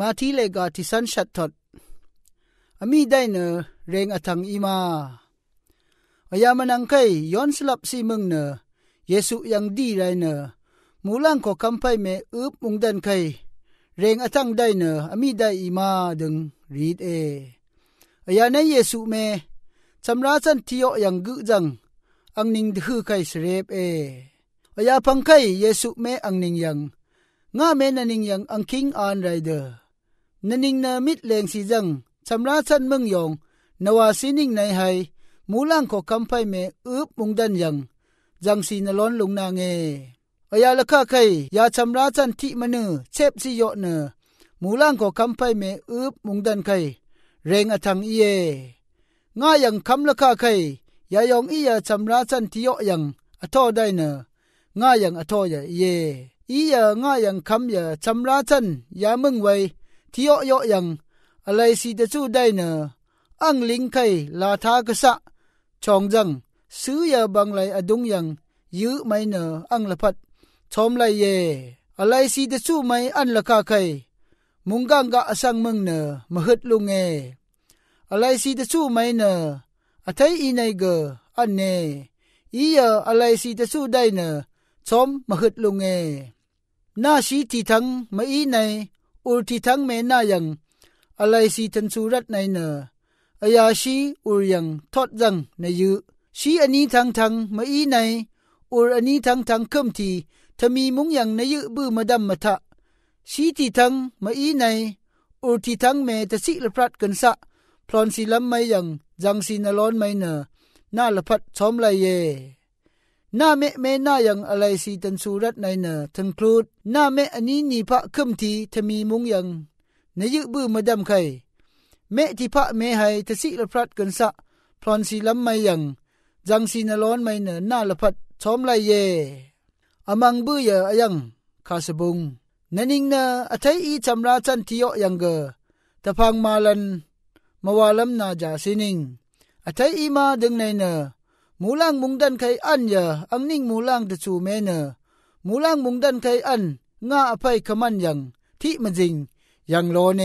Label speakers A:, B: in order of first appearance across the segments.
A: มาที่เลกาที่สันชัดทอดอมีได้เนอเรงอทังอีมาอยามันังไคย้อนสลับสีมึงเนอเยซูยังดีไรเนอมูลังขอคำไปเมอึบมุงดันไคเรงอทังได้เนออมีได้อีมาดึงรีดเออายาในเยซูเมชำราสันทิโยยังกึจัง อังนิงดื้อไคสเรบเออายาพังไคเยซูเมอังนิงยังง่าเมนันิงยังอังคิงอันไรเดอนังนามิดแรงสีจังชำระชันเมืองยอง นวาสินิงในไฮ มูล่างขอคำไพเมอึบมุงดันยังจังสีนล้นลงนางเงอายาละค่าใครยาชำระชันทิมเนอเชฟสิโยเนอมูล่างขอคำไพเมอึบมุงดันใครเรงอทังเอเยง่ายยังคำละค่าใครยายองอียาชำระชันทิโยยังอทอได้เนอ ง่ายยังอทอยาเยอียาง่ายยังคำยาชำระชันยามึงไว thiyo yo yang alai si te chu dai nè, ăn linh khay, la tha ka sa chong jang su bằng bang ở adung yang yu mai nè, ăn la phat chom lai ye alai si te chu mai an la ka kai mungang ga asang mung na mahut lu nge alai si te chu mai na athai i nai ga an ne i ya alai si te chu dai nè, chom mahut lu nge na thì ti thang mai nai อุลทิทั้งเมน่ายังอะไรสีทันสุรัตในเนออายาชีอุรยังทอดยังในยืชีอันนี้ทางทางมาอีในอุรอันนี้ทางทางเคมทีถ้ามีมุงยังในยืบื้อมาดัมมาทะ ชีที่ทางมาอีในอุลทิทั้งเมตสิละพรัดกันสะพรอนสีลำไม่ยังจังสีนร้อนไม่เนอหน่าละพัดชอมไลเยนาเมเมนายังอะไรสีตันสูรัตในเนอทั้งครูดนาเมอันนี้นีพระคึมทีทมีมุงยังนยึบือมาดำไข่เมที่พระเมไฮทศิละพรัดกันสะพรอนสีล้ำไม่ยังจังสีนร้อนไม่เนอหน้าละพัดชอมไลเยอมังบือเยอยังคาสบุงนันิงเนออัทัยอีจำราชันทิโยยังเกอแต่พังมาลันมาวาลัมนาจาสินิงอัทัยอีมาดึงในเนอมูล่างมุงดันไคอันยาอังนิ่งมูล่างตะชูเมเนอมูล่างมุงดันไคอันง่าอภัยขมันยังที่มันจริง ยังโลเน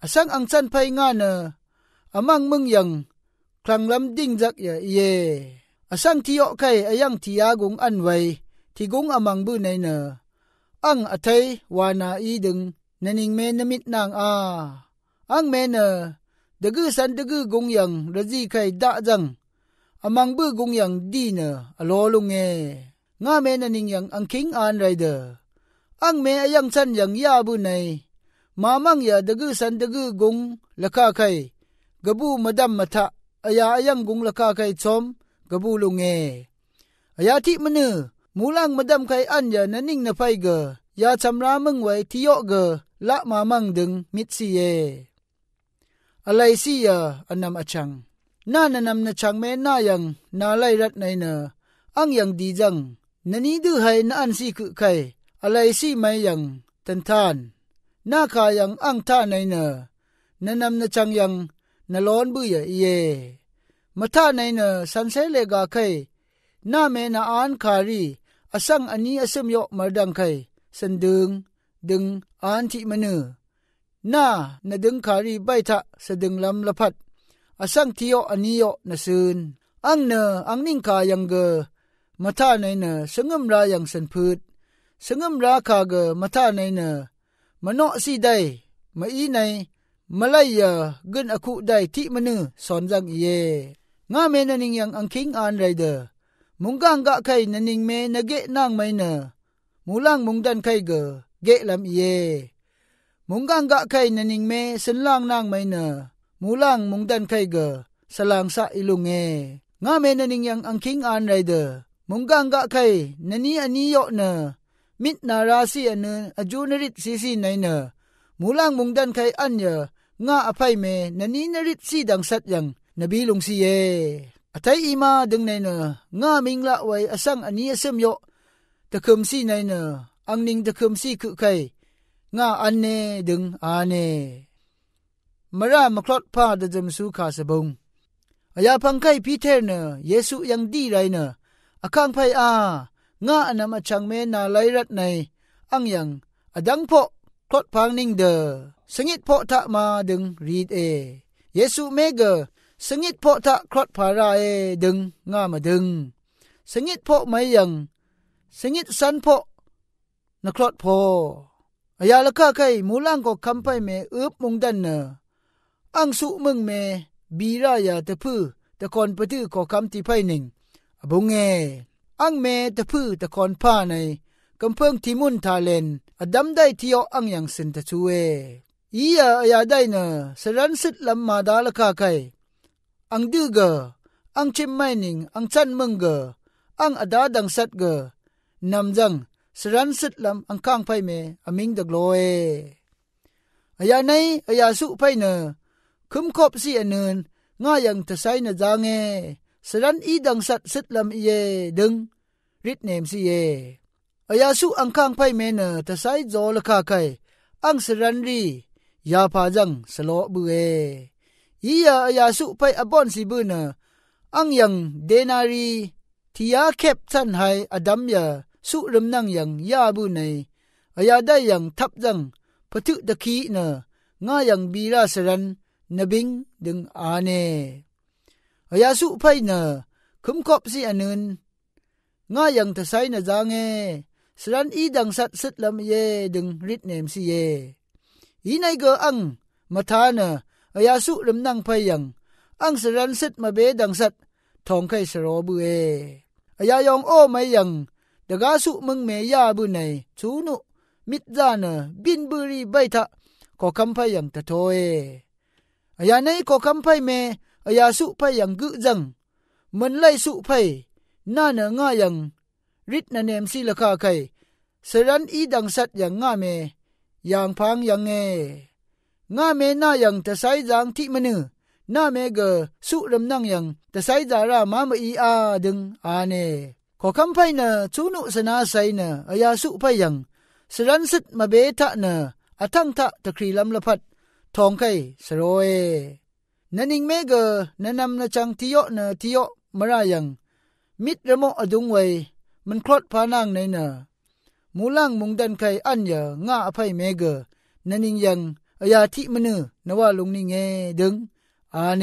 A: อสังอังสันไพงาเนออมังมึงยังคลังลำดิ่งจักยาเยอสังที่ยอไคอยังที่ยากุงอันไวที่กุงอมังบือในเนออังอเทยวานาอีดึงนันิงเมนมิดนางอาอังเมเนเดกือสันดกือกุงยังระจีไคดะจังอามังบือกุงยังดีเนออโลลุงเงง่าเมนนิงยังอังคิงอันไรเดออังเมอายังสันยังยาบุไนมามังยาดกือสันดกือกุงละคาไคกบูมาดัมมะทะอายาอายังกุงละคาไคชมกบูลุงเงอายาทิ่มะเนอมูลังมาดัมไคอันยานนิงนะไฟเกอยาชำรามึงไว้ที่โยเกอ ละมามังดึงมิดซีเออะไรสียาอันนำอชัง na nanam na chang me na yang na lai rat nai na ang yang di jang nani du hai na an si ku kai alai si mai yang tan than na ka yang ang tha nai na nanam na chang yang na lon bu ya ye ma tha nai na san se le ga kai na me na an khari asang ani asem yo mardang kai san dung dung an ti manu na na dung khari bai tha sa dung lam la phat asang tiyo aniyo nasun ang na ang ningka yang ge mata nay na sengam ra yang senput sengam ra ka ge mata nay na mano si dai mai nay malaya gun aku dai ti manu sonjang ye nga me na ning yang ang king an rider mungang ga kai na ning me na ge nang mai na mulang mungdan kai ge ge lam ye mungang ga kai na ning me senlang nang mai na มูล่างมุงดันไคเกสลางสะอิลุงเงงาเมนนิงยังอังคิงอันไรเดมุงกังกะไคนันนี้อันนี้ยอเนมิดนาราซีอันเนอจูนริตซีซีไนเนมูล่างมุงดันไคอันเยงาอภัยเมนันนี้นริตซีดังสัตยังนบีลุงซีเยအတိုင်အီမာဒင်းနေနငါမင်္ဂလာဝိုင်အဆန်းအနီအစမ်ယောတခုံစီနေနအန်နင်းတခုံစီခုခိုင်ငါအန်နေဒင်းအာနေมรามคลอดพาดจมสูขาสบงอายาพังไคพีเทเนเยซูยังดีไรเนอคังไพอาง่าอนามชังเมนาไลรัดในอังยังอดังพอคลอดพังนิงเดอสงิดพอทะมาดึงรีดเอเยซูเมเกอสงิดพอทะคลอดพาราเอ ดึงง่ามาดึง สงิดพอไม่ยังสงิดสันพอนคลอดพออายาละกาไคมูลังก็คำไปเมอึบมุงดันเนออังสุมึงเมบีรายาตะพือตะคอนปะตื้อขอคำทิ่ไพหนึ่งอบงเงอังเมตะพือตะคอนผ้าในกำเพิงทีมุนทาเลนอดัมได้ที่ยออังยังสินตะชูเออียาอายาได้เนสรันสุดลำมาดาละกาไกอังดื้อเกอ อังชิมไม่หนึ่งอังชันมึงเกอ อังอดาดังสัดเกอนำจังสรันสุดลำอังข้างไพเมอมิงดกโลเออายาในอายาสุไพเนอคุมครบสิอนึนง่ายยังทศไซนะจางเงสรันอีดังสัตสิดลำเยดึงริดเนมสีเยอายาสุอังคังไพเมเนทศไซโจลคาไคอังสรันรียาพาจังสโลบืเอยียาอายาสุไปอบอนสิบืเนอังยังเดนารีทียาเค็บทันไฮอดัมยาสุรมนังยังยาบุเนอายาได้ยังทับจังพทุตะคีเนง่ายังบีราสรันนบิงดึงอาเนอยาสุไพนคุมคบสิอนุนง่ายยังทะไยนจางเงสรันอีดังสัตสุดลำเย ดึงริดเนมสิเยอีไนเกออังมาทานะอยาสุลำนังไพยังอังสรันสุดมาเบดังสัตทองไขสรอบุเออยายองโอไม่ยังดกาสุมึงเมยาบุไนชูนุ มิดจานะบินบุรีใบทะก็คำไพยังตะโทเออย่าในก็คำไพ่เมอย่าสุไพ่ยังกึจังมันไล่สุไพ่น่าเนง่ายยังริดนันเนมสิละคาไขสรันอีดังสัตอย่างง่าเมอย่างพังอย่างเงง่าเมน่ายังตะไซจังที่มนือน่าเมเกสุรำนั่งยังตะไซจารามาเมอีอาดึงอาเนขอคำไพ่เนชูนุสนาไซเนอยาสุไพ่ยังสรันสุดมาเบทะเนอทังทะตะครีลำละพัดทองไข่สโรเอนันิงเมเกนันนำนจังทิโยนาทิโยมรายัง มิดรโมอดุงเว มันคลอดพานางในเนอมูล่างมุงดันไข่อันเยอง่าอภัยเมเกนันิงยังอยาทิมนือนว่าลุงนิงเงดึง อาเน